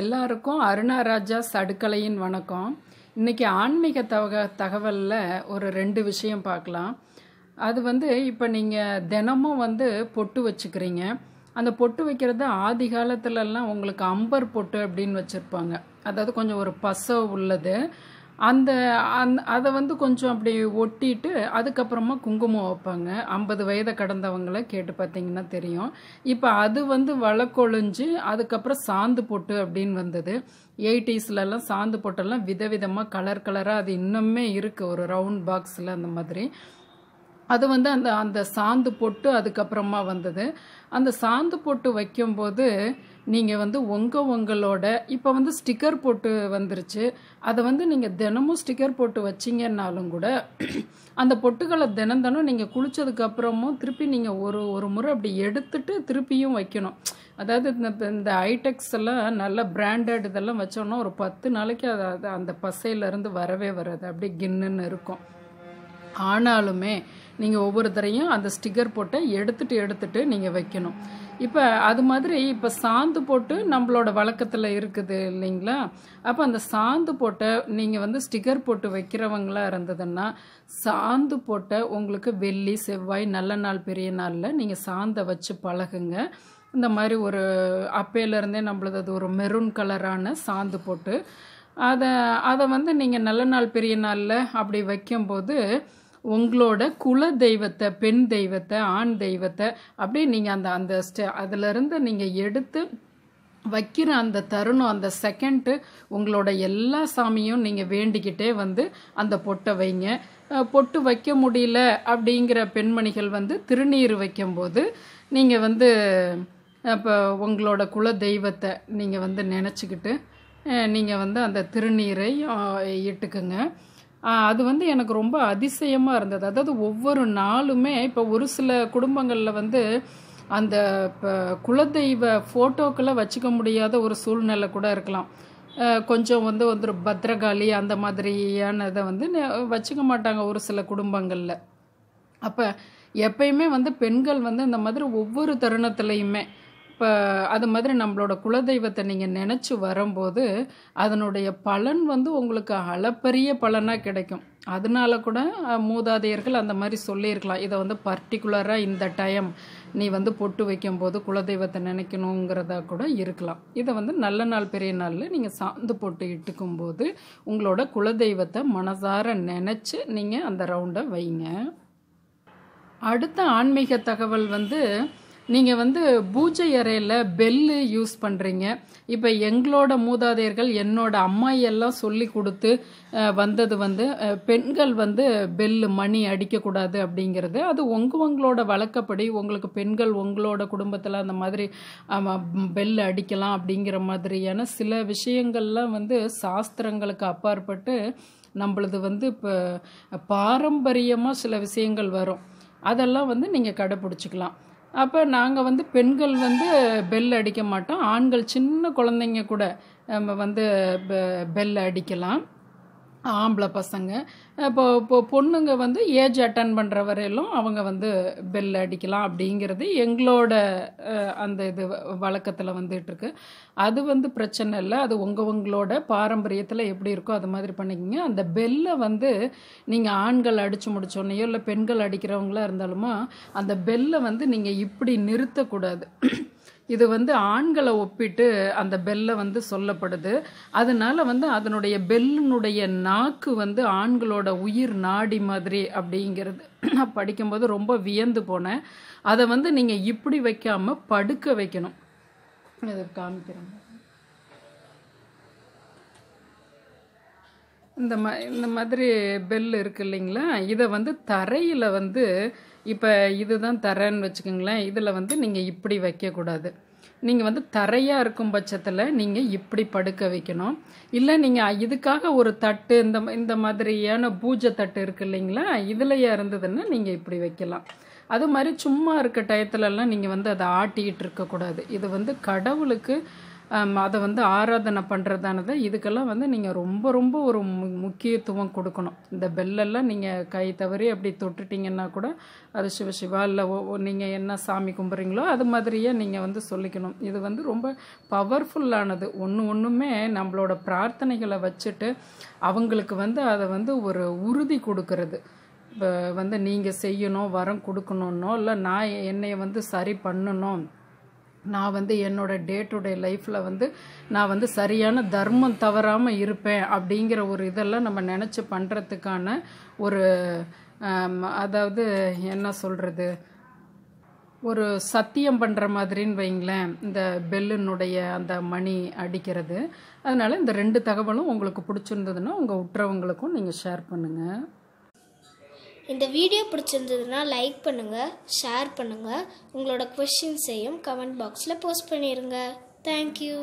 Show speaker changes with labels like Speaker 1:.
Speaker 1: எல்லாருக்கும் அருணா ராஜா சடுக்கலையின் வணக்கம் இன்னைக்கு ஆன்மீக தக தகவலில் ஒரு ரெண்டு விஷயம் பார்க்கலாம் அது வந்து இப்போ நீங்கள் தினமும் வந்து பொட்டு வச்சுக்கிறீங்க அந்த பொட்டு வைக்கிறது ஆதி காலத்துலலாம் உங்களுக்கு அம்பர் பொட்டு அப்படின்னு வச்சுருப்பாங்க அதாவது கொஞ்சம் ஒரு பச உள்ளது அந்த அந் அதை வந்து கொஞ்சம் அப்படி ஒட்டிட்டு அதுக்கப்புறமா குங்குமம் வைப்பாங்க ஐம்பது வயதை கடந்தவங்கள கேட்டு பார்த்தீங்கன்னா தெரியும் இப்போ அது வந்து வழக்கொழிஞ்சு அதுக்கப்புறம் சாந்து பொட்டு அப்படின்னு வந்தது எயிட்டிஸ்லலாம் சாந்து பொட்டெல்லாம் விதவிதமாக கலர் கலராக அது இன்னுமே இருக்குது ஒரு ரவுண்ட் பாக்ஸில் அந்த மாதிரி அது வந்து அந்த அந்த சாந்து பொட்டு அதுக்கப்புறமா வந்தது அந்த சாந்து பொட்டு வைக்கும்போது நீங்கள் வந்து உங்கள் உங்களோட இப்போ வந்து ஸ்டிக்கர் போட்டு வந்துருச்சு அதை வந்து நீங்கள் தினமும் ஸ்டிக்கர் போட்டு வச்சிங்கன்னாலும் கூட அந்த பொட்டுகளை தினம் தினம் நீங்கள் குளித்ததுக்கப்புறமும் திருப்பி நீங்கள் ஒரு ஒரு முறை அப்படி எடுத்துட்டு திருப்பியும் வைக்கணும் அதாவது இந்த இந்த ஐடெக்ஸ் எல்லாம் நல்ல பிராண்டட் இதெல்லாம் வச்சோன்னா ஒரு பத்து நாளைக்கு அதை அந்த பசையிலேருந்து வரவே வராது அப்படியே கின்னுன்னு இருக்கும் ஆனாலுமே நீங்கள் ஒவ்வொருத்தரையும் அந்த ஸ்டிக்கர் போட்டு எடுத்துட்டு எடுத்துட்டு நீங்கள் வைக்கணும் இப்போ அது மாதிரி இப்போ சாந்து போட்டு நம்மளோட வழக்கத்தில் இருக்குது இல்லைங்களா அப்போ அந்த சாந்து போட்ட நீங்கள் வந்து ஸ்டிக்கர் போட்டு வைக்கிறவங்களாக இருந்ததுன்னா சாந்து போட்ட உங்களுக்கு வெள்ளி செவ்வாய் நல்ல நாள் பெரிய நாளில் நீங்கள் சாந்தை வச்சு பழகுங்க இந்த மாதிரி ஒரு அப்பையிலேருந்தே நம்மளது அது ஒரு மெரூன் கலரான சாந்து போட்டு அதை அதை வந்து நீங்கள் நல்ல நாள் பெரிய நாளில் அப்படி வைக்கும்போது உங்களோட குல தெய்வத்தை பெண் தெய்வத்தை ஆண் தெய்வத்தை அப்படியே நீங்கள் அந்த அந்த ஸ்டெ அதிலிருந்து நீங்கள் எடுத்து வைக்கிற அந்த தருணம் அந்த செகண்டு உங்களோட எல்லா சாமியும் நீங்கள் வேண்டிக்கிட்டே வந்து அந்த பொட்டை வைங்க பொட்டு வைக்க முடியல அப்படிங்கிற பெண்மணிகள் வந்து திருநீர் வைக்கும்போது நீங்கள் வந்து இப்போ உங்களோட குல தெய்வத்தை நீங்கள் வந்து நினச்சிக்கிட்டு நீங்கள் வந்து அந்த திருநீரை இட்டுக்குங்க அது வந்து எனக்கு ரொம்ப அதிசயமாக இருந்தது அதாவது ஒவ்வொரு நாளுமே இப்போ ஒரு சில குடும்பங்களில் வந்து அந்த குலதெய்வ ஃபோட்டோக்களை வச்சுக்க முடியாத ஒரு சூழ்நிலை கூட இருக்கலாம் கொஞ்சம் வந்து வந்து பத்ரகாளி அந்த மாதிரியான இதை வந்து வச்சுக்க மாட்டாங்க ஒரு சில குடும்பங்களில் அப்போ எப்பயுமே வந்து பெண்கள் வந்து இந்த மாதிரி ஒவ்வொரு தருணத்துலையுமே இப்போ அது மாதிரி நம்மளோட குலதெய்வத்தை நீங்கள் நினச்சி வரும்போது அதனுடைய பலன் வந்து உங்களுக்கு அளப்பரிய பலனாக கிடைக்கும் அதனால கூட மூதாதையர்கள் அந்த மாதிரி சொல்லியிருக்கலாம் இதை வந்து பர்டிகுலராக இந்த டைம் நீ வந்து பொட்டு வைக்கும்போது குலதெய்வத்தை நினைக்கணுங்கிறதா கூட இருக்கலாம் இதை வந்து நல்ல நாள் பெரிய நாளில் நீங்கள் சாந்து பொட்டு இட்டுக்கும் போது உங்களோட குலதெய்வத்தை மனசார நினச்சி நீங்கள் அந்த ரவுண்டை வைங்க அடுத்த ஆன்மீக தகவல் வந்து நீங்கள் வந்து பூஜை அறையில் பெல்லு யூஸ் பண்ணுறீங்க இப்போ எங்களோட மூதாதையர்கள் என்னோட அம்மாயெல்லாம் சொல்லி கொடுத்து வந்தது வந்து பெண்கள் வந்து பெல்லு மணி அடிக்கக்கூடாது அப்படிங்கிறது அது உங்கள் உங்களோட வழக்கப்படி உங்களுக்கு பெண்கள் உங்களோட குடும்பத்தில் அந்த மாதிரி பெல் அடிக்கலாம் அப்படிங்கிற மாதிரியான சில விஷயங்கள்லாம் வந்து சாஸ்திரங்களுக்கு அப்பாற்பட்டு நம்மளது வந்து இப்போ பாரம்பரியமாக சில விஷயங்கள் வரும் அதெல்லாம் வந்து நீங்கள் கடைப்பிடிச்சிக்கலாம் அப்போ நாங்கள் வந்து பெண்கள் வந்து பெல் அடிக்க மாட்டோம் ஆண்கள் சின்ன குழந்தைங்க கூட நம்ம வந்து பெ பெல் அடிக்கலாம் ஆம்பளை பசங்க இப்போ இப்போ பொண்ணுங்க வந்து ஏஜ் அட்டன் பண்ணுற வரையிலும் அவங்க வந்து பெல் அடிக்கலாம் அப்படிங்கிறது எங்களோட அந்த இது வழக்கத்தில் வந்துட்டுருக்கு அது வந்து பிரச்சனை இல்லை அது உங்கள் உங்களோட பாரம்பரியத்தில் எப்படி இருக்கோ அது மாதிரி பண்ணிக்கிங்க அந்த பெல்லை வந்து நீங்கள் ஆண்கள் அடித்து முடிச்சோன்னையோ இல்லை பெண்கள் அடிக்கிறவங்களா இருந்தாலுமா அந்த பெல்லை வந்து நீங்கள் இப்படி நிறுத்தக்கூடாது இது வந்து ஆண்களை ஒப்பிட்டு அந்த பெல்லை வந்து சொல்லப்படுது அதனால வந்து அதனுடைய பெல்லினுடைய நாக்கு வந்து ஆண்களோட உயிர் நாடி மாதிரி அப்படிங்கிறது நான் படிக்கும்போது ரொம்ப வியந்து போனேன் அதை வந்து நீங்கள் இப்படி வைக்காமல் படுக்க வைக்கணும் அதை காமிக்கிறேன் இந்த ம இந்த மாதிரி பெல் இருக்கு இல்லைங்களா இதை வந்து தரையில் வந்து இப்போ இதுதான் தரேன்னு வச்சுக்கோங்களேன் இதில் வந்து நீங்கள் இப்படி வைக்கக்கூடாது நீங்கள் வந்து தரையாக இருக்கும் பட்சத்தில் நீங்கள் இப்படி படுக்க வைக்கணும் இல்லை நீங்கள் இதுக்காக ஒரு தட்டு இந்த இந்த மாதிரியான பூஜை தட்டு இருக்கு இல்லைங்களா இதுலையே இருந்ததுன்னா நீங்கள் இப்படி வைக்கலாம் அது மாதிரி சும்மா இருக்க டயத்துலலாம் நீங்கள் வந்து அதை ஆட்டிக்கிட்டு இருக்கக்கூடாது இது வந்து கடவுளுக்கு அதை வந்து ஆராதனை பண்ணுறதானது இதுக்கெல்லாம் வந்து நீங்கள் ரொம்ப ரொம்ப ஒரு முக்கியத்துவம் கொடுக்கணும் இந்த பெல்லெல்லாம் நீங்கள் கை தவறி அப்படி தொட்டுட்டிங்கன்னா கூட அது சிவசிவா இல்லை நீங்கள் என்ன சாமி கும்பிட்றீங்களோ அது மாதிரியே நீங்கள் வந்து சொல்லிக்கணும் இது வந்து ரொம்ப பவர்ஃபுல்லானது ஒன்று ஒன்றுமே நம்மளோட பிரார்த்தனைகளை வச்சுட்டு அவங்களுக்கு வந்து அதை வந்து ஒரு உறுதி கொடுக்கறது இப்போ வந்து நீங்கள் செய்யணும் வரம் கொடுக்கணுன்னோ இல்லை நான் என்னையை வந்து சரி பண்ணணும் நான் வந்து என்னோட டே டு டே லைஃப்பில் வந்து நான் வந்து சரியான தர்மம் தவறாமல் இருப்பேன் அப்படிங்கிற ஒரு இதெல்லாம் நம்ம நினச்சி பண்ணுறதுக்கான ஒரு அதாவது என்ன சொல்கிறது ஒரு சத்தியம் பண்ணுற மாதிரின்னு வைங்களேன் இந்த பெல்லுனுடைய அந்த மணி அடிக்கிறது அதனால் இந்த ரெண்டு தகவலும் உங்களுக்கு பிடிச்சிருந்ததுன்னா உங்கள் உற்றவங்களுக்கும் நீங்கள் ஷேர் பண்ணுங்கள் இந்த வீடியோ பிடிச்சிருந்ததுன்னா லைக் பண்ணுங்கள் ஷேர் பண்ணுங்கள் உங்களோட கொஷின்ஸையும் கமெண்ட் பாக்ஸில் போஸ்ட் பண்ணிடுங்க தேங்க்யூ